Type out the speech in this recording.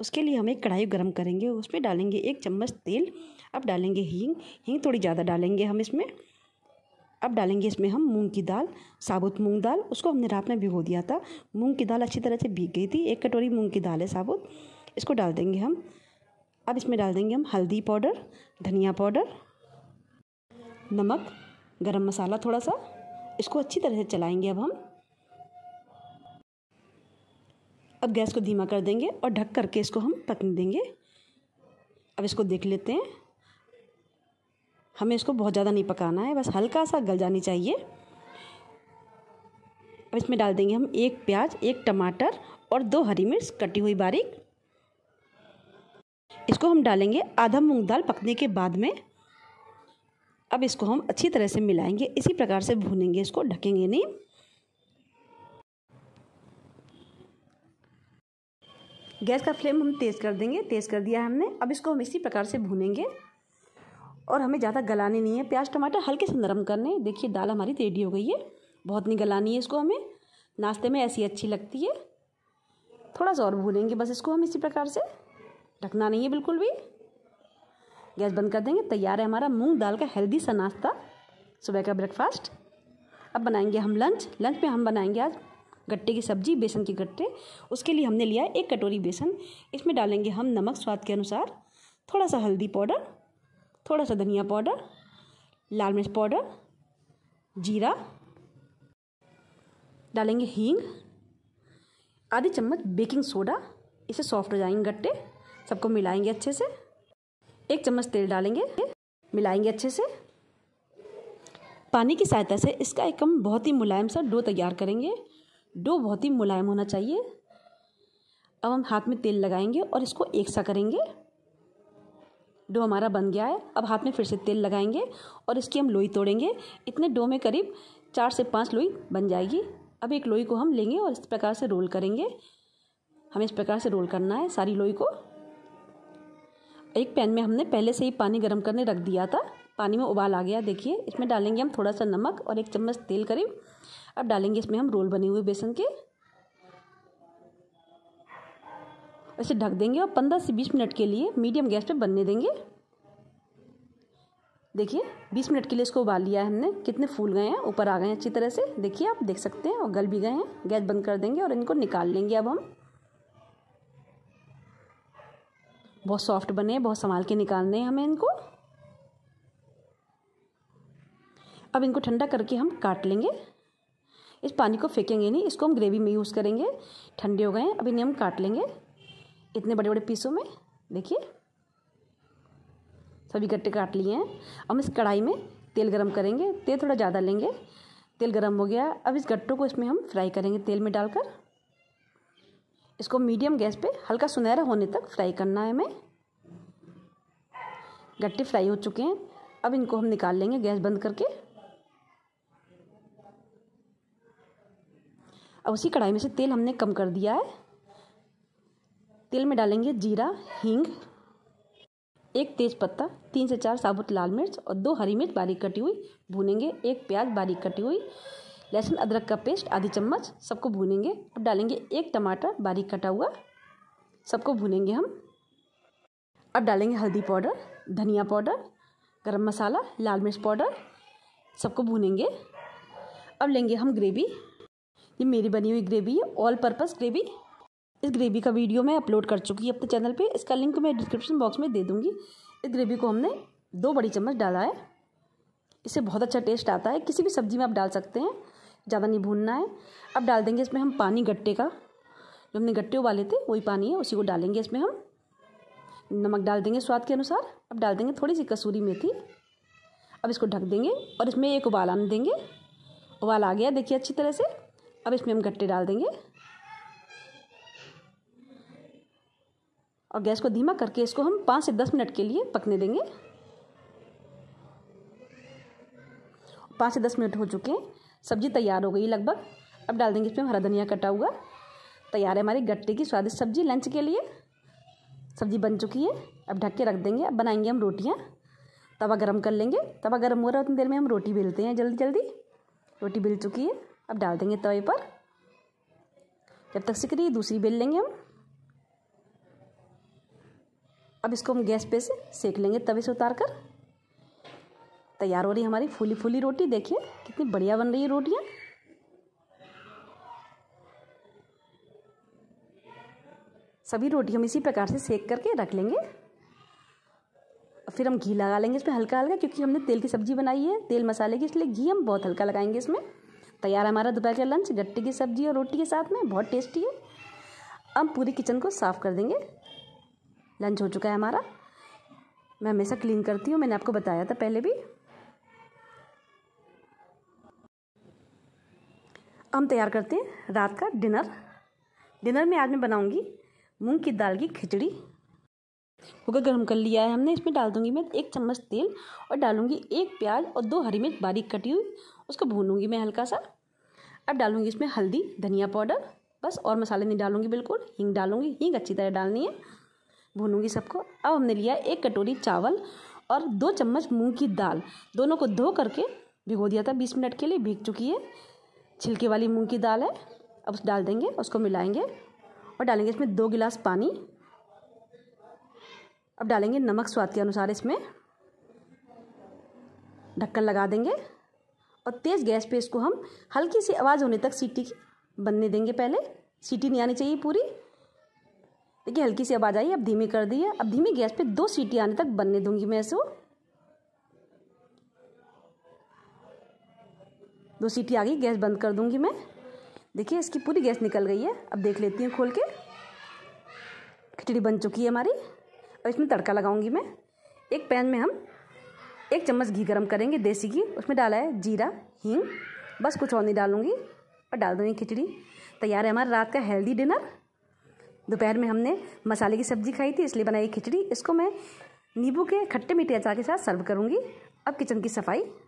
उसके लिए हम एक कढ़ाई गर्म करेंगे उसमें डालेंगे एक चम्मच तेल अब डालेंगे हींग हींग थोड़ी ज़्यादा डालेंगे हम इसमें अब डालेंगे इसमें हम मूंग की दाल साबुत मूंग दाल उसको हमने रात में भिगो दिया था मूंग की दाल अच्छी तरह से भीग गई थी एक कटोरी मूंग की दाल है साबुत इसको डाल देंगे हम अब इसमें डाल देंगे हम हल्दी पाउडर धनिया पाउडर नमक गरम मसाला थोड़ा सा इसको अच्छी तरह से चलाएंगे अब हम अब गैस को धीमा कर देंगे और ढक करके इसको हम पकने देंगे अब इसको देख लेते हैं हमें इसको बहुत ज़्यादा नहीं पकाना है बस हल्का सा गल जानी चाहिए अब इसमें डाल देंगे हम एक प्याज एक टमाटर और दो हरी मिर्च कटी हुई बारीक इसको हम डालेंगे आधा मूंग दाल पकने के बाद में अब इसको हम अच्छी तरह से मिलाएंगे इसी प्रकार से भूनेंगे इसको ढकेंगे नहीं गैस का फ्लेम हम तेज़ कर देंगे तेज़ कर दिया हमने अब इसको हम इसी प्रकार से भूनेंगे और हमें ज़्यादा गलाने नहीं है प्याज टमाटर हल्के से नरम करने देखिए दाल हमारी रेडी हो गई है बहुत नहीं गलानी है इसको हमें नाश्ते में ऐसी अच्छी लगती है थोड़ा सा और भूनेंगे बस इसको हम इसी प्रकार से ढकना नहीं है बिल्कुल भी गैस बंद कर देंगे तैयार है हमारा मूंग दाल का हेल्दी सा नाश्ता सुबह का ब्रेकफास्ट अब बनाएंगे हम लंच लंच में हम बनाएंगे आज गट्टे की सब्जी बेसन के गट्टे उसके लिए हमने लिया एक कटोरी बेसन इसमें डालेंगे हम नमक स्वाद के अनुसार थोड़ा सा हल्दी पाउडर थोड़ा सा धनिया पाउडर लाल मिर्च पाउडर जीरा डालेंगे हींग आधी चम्मच बेकिंग सोडा इसे सॉफ्ट हो जाएंगे गट्टे सबको मिलाएंगे अच्छे से एक चम्मच तेल डालेंगे मिलाएंगे अच्छे से पानी की सहायता से इसका एकम बहुत ही मुलायम सा डो तैयार करेंगे डो बहुत ही मुलायम होना चाहिए अब हम हाथ में तेल लगाएंगे और इसको एक सा करेंगे डो हमारा बन गया है अब हाथ में फिर से तेल लगाएंगे और इसकी हम लोई तोड़ेंगे इतने डो में करीब चार से पाँच लोई बन जाएगी अब एक लोई को हम लेंगे और इस प्रकार से रोल करेंगे हमें इस प्रकार से रोल करना है सारी लोई को एक पैन में हमने पहले से ही पानी गर्म करने रख दिया था पानी में उबाल आ गया देखिए इसमें डालेंगे हम थोड़ा सा नमक और एक चम्मच तेल करीब अब डालेंगे इसमें हम रोल बने हुए बेसन के इसे ढक देंगे और पंद्रह से बीस मिनट के लिए मीडियम गैस पे बनने देंगे देखिए बीस मिनट के लिए इसको उबाल लिया है हमने कितने फूल गए हैं ऊपर आ गए हैं अच्छी तरह से देखिए आप देख सकते हैं और गल भी गए हैं गैस बंद कर देंगे और इनको निकाल लेंगे अब हम बहुत सॉफ्ट बने हैं बहुत संभाल के निकालने हैं हमें इनको अब इनको ठंडा करके हम काट लेंगे इस पानी को फेंकेंगे नहीं इसको हम ग्रेवी में यूज़ करेंगे ठंडे हो गए हैं अब इन्हें हम काट लेंगे इतने बड़े बड़े पीसों में देखिए सभी गट्टे काट लिए हैं हम इस कढ़ाई में तेल गरम करेंगे तेल थोड़ा ज़्यादा लेंगे तेल गरम हो गया अब इस गट्टों को इसमें हम फ्राई करेंगे तेल में डालकर इसको मीडियम गैस पे हल्का सुनहरा होने तक फ्राई करना है हमें गट्टे फ्राई हो चुके हैं अब इनको हम निकाल लेंगे गैस बंद करके अब उसी कढ़ाई में से तेल हमने कम कर दिया है तेल में डालेंगे जीरा हींग एक तेज पत्ता तीन से चार साबुत लाल मिर्च और दो हरी मिर्च बारीक कटी हुई भूनेंगे एक प्याज बारीक कटी हुई लहसुन अदरक का पेस्ट आधी चम्मच सबको भूनेंगे और डालेंगे एक टमाटर बारीक कटा हुआ सबको भूनेंगे हम अब डालेंगे हल्दी पाउडर धनिया पाउडर गरम मसाला लाल मिर्च पाउडर सबको भूनेंगे अब लेंगे हम ग्रेवी ये मेरी बनी हुई ग्रेवी है ऑल पर्पज़ ग्रेवी इस ग्रेवी का वीडियो मैं अपलोड कर चुकी हूँ अपने चैनल पे इसका लिंक मैं डिस्क्रिप्शन बॉक्स में दे दूँगी इस ग्रेवी को हमने दो बड़ी चम्मच डाला है इससे बहुत अच्छा टेस्ट आता है किसी भी सब्ज़ी में आप डाल सकते हैं ज़्यादा नहीं भूनना है अब डाल देंगे इसमें हम पानी गट्टे का जो हमने गट्टे उबाले थे वही पानी है उसी को डालेंगे इसमें हम नमक डाल देंगे स्वाद के अनुसार अब डाल देंगे थोड़ी सी कसूरी मेथी अब इसको ढक देंगे और इसमें एक उबाल आने देंगे उबाल आ गया देखिए अच्छी तरह से अब इसमें हम गट्टे डाल देंगे और गैस को धीमा करके इसको हम पाँच से दस मिनट के लिए पकने देंगे पाँच से दस मिनट हो चुके हैं सब्जी तैयार हो गई लगभग अब डाल देंगे इसमें हरा धनिया कटा हुआ तैयार है हमारी गट्टे की स्वादिष्ट सब्जी लंच के लिए सब्जी बन चुकी है अब ढक के रख देंगे अब बनाएंगे हम रोटियाँ तवा गरम कर लेंगे तवा गरम हो रहा है उतनी देर में हम रोटी बेलते हैं जल्दी जल्दी रोटी बेल चुकी है अब डाल देंगे तवे पर जब तक सिक रही दूसरी बेल लेंगे हम अब इसको हम गैस पे से सेक लेंगे तवे से उतार कर तैयार हो रही हमारी फूली फूली रोटी देखिए कितनी बढ़िया बन रही है रोटियाँ सभी रोटी हम इसी प्रकार से सेक करके रख लेंगे फिर हम घी लगा लेंगे इसमें हल्का हल्का क्योंकि हमने तेल की सब्ज़ी बनाई है तेल मसाले की इसलिए घी हम बहुत हल्का लगाएंगे इसमें तैयार है हमारा दोपहर का लंच गट्टे की सब्जी और रोटी के साथ में बहुत टेस्टी है अब पूरी किचन को साफ़ कर देंगे लंच हो चुका है हमारा मैं हमेशा क्लीन करती हूँ मैंने आपको बताया था पहले भी हम तैयार करते हैं रात का डिनर डिनर में आज मैं बनाऊंगी मूंग की दाल की खिचड़ी कुकर गर्म कर लिया है हमने इसमें डाल दूंगी मैं एक चम्मच तेल और डालूंगी एक प्याज और दो हरी मिर्च बारीक कटी हुई उसको भूनूंगी मैं हल्का सा अब डालूंगी इसमें हल्दी धनिया पाउडर बस और मसाले नहीं डालूंगी बिल्कुल हींग डालूंगी हींग अच्छी तरह डालनी है भूनूंगी सबको अब हमने लिया एक कटोरी चावल और दो चम्मच मूंग की दाल दोनों को धो करके भिगो दिया था बीस मिनट के लिए भीग चुकी है छिलके वाली मूंग की दाल है अब उस डाल देंगे उसको मिलाएंगे और डालेंगे इसमें दो गिलास पानी अब डालेंगे नमक स्वाद के अनुसार इसमें ढक्कन लगा देंगे और तेज़ गैस पे इसको हम हल्की सी आवाज़ होने तक सीटी बनने देंगे पहले सीटी नहीं आनी चाहिए पूरी देखिए हल्की सी आवाज़ आई अब धीमी कर दी है अब धीमी गैस पे दो सीटी आने तक बनने दूंगी मैं इसको दो सीटी आ गई गैस बंद कर दूंगी मैं देखिए इसकी पूरी गैस निकल गई है अब देख लेती हूँ खोल के खिचड़ी बन चुकी है हमारी अब इसमें तड़का लगाऊंगी मैं एक पैन में हम एक चम्मच घी गरम करेंगे देसी घी उसमें डाला है जीरा हींग बस कुछ और नहीं डालूंगी और डाल दूँगी खिचड़ी तैयार है हमारा रात का हेल्दी डिनर दोपहर में हमने मसाले की सब्जी खाई थी इसलिए बनाई खिचड़ी इसको मैं नींबू के खट्टे मीठे अचार के साथ सर्व करूँगी अब किचन की सफाई